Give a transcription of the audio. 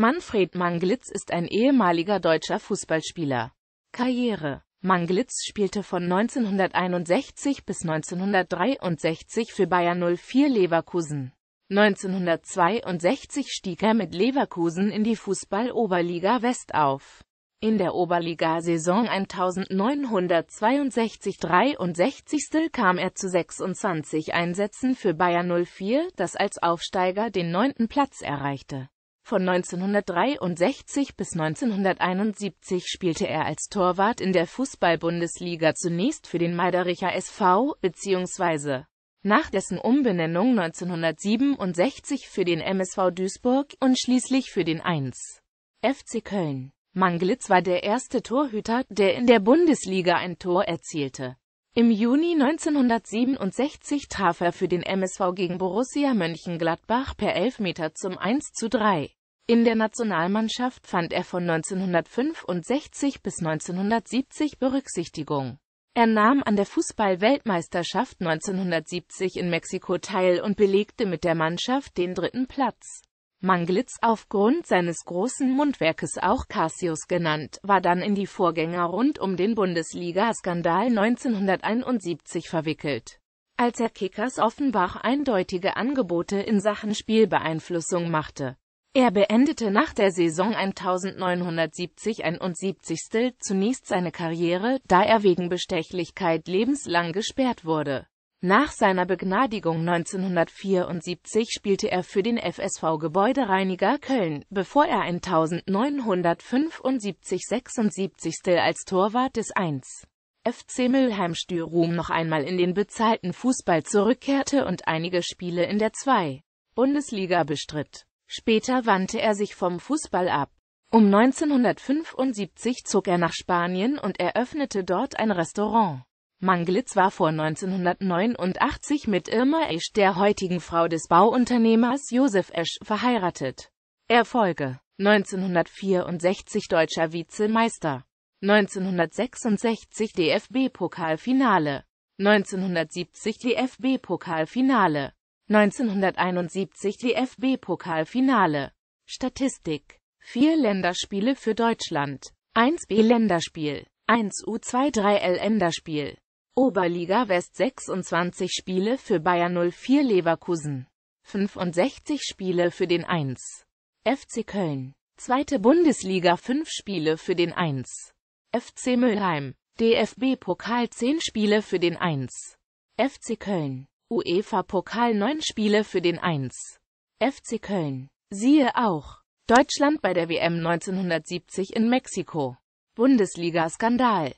Manfred Manglitz ist ein ehemaliger deutscher Fußballspieler. Karriere Manglitz spielte von 1961 bis 1963 für Bayern 04 Leverkusen. 1962 stieg er mit Leverkusen in die Fußball-Oberliga West auf. In der Oberliga-Saison 1962-63 kam er zu 26 Einsätzen für Bayern 04, das als Aufsteiger den neunten Platz erreichte. Von 1963 bis 1971 spielte er als Torwart in der Fußball-Bundesliga zunächst für den Meidericher SV, bzw. nach dessen Umbenennung 1967 für den MSV Duisburg und schließlich für den 1. FC Köln. Manglitz war der erste Torhüter, der in der Bundesliga ein Tor erzielte. Im Juni 1967 traf er für den MSV gegen Borussia Mönchengladbach per Elfmeter zum 1 zu 3. In der Nationalmannschaft fand er von 1965 bis 1970 Berücksichtigung. Er nahm an der Fußball-Weltmeisterschaft 1970 in Mexiko teil und belegte mit der Mannschaft den dritten Platz. Manglitz aufgrund seines großen Mundwerkes auch Cassius genannt, war dann in die Vorgänger rund um den Bundesliga-Skandal 1971 verwickelt. Als er Kickers Offenbach eindeutige Angebote in Sachen Spielbeeinflussung machte. Er beendete nach der Saison 1970-71 zunächst seine Karriere, da er wegen Bestechlichkeit lebenslang gesperrt wurde. Nach seiner Begnadigung 1974 spielte er für den FSV Gebäudereiniger Köln, bevor er 1975-76 als Torwart des 1. FC Mülheim Stürum noch einmal in den bezahlten Fußball zurückkehrte und einige Spiele in der 2. Bundesliga bestritt. Später wandte er sich vom Fußball ab. Um 1975 zog er nach Spanien und eröffnete dort ein Restaurant. Manglitz war vor 1989 mit Irma Esch, der heutigen Frau des Bauunternehmers Josef Esch, verheiratet. Erfolge 1964 deutscher Vizemeister 1966 DFB-Pokalfinale 1970 DFB-Pokalfinale 1971 DFB-Pokalfinale Statistik 4 Länderspiele für Deutschland 1 B-Länderspiel 1 U23L-Länderspiel Oberliga West 26 Spiele für Bayern 04 Leverkusen, 65 Spiele für den 1. FC Köln, Zweite Bundesliga 5 Spiele für den 1. FC Mülheim, DFB-Pokal 10 Spiele für den 1. FC Köln, UEFA-Pokal 9 Spiele für den 1. FC Köln, siehe auch, Deutschland bei der WM 1970 in Mexiko, Bundesliga-Skandal.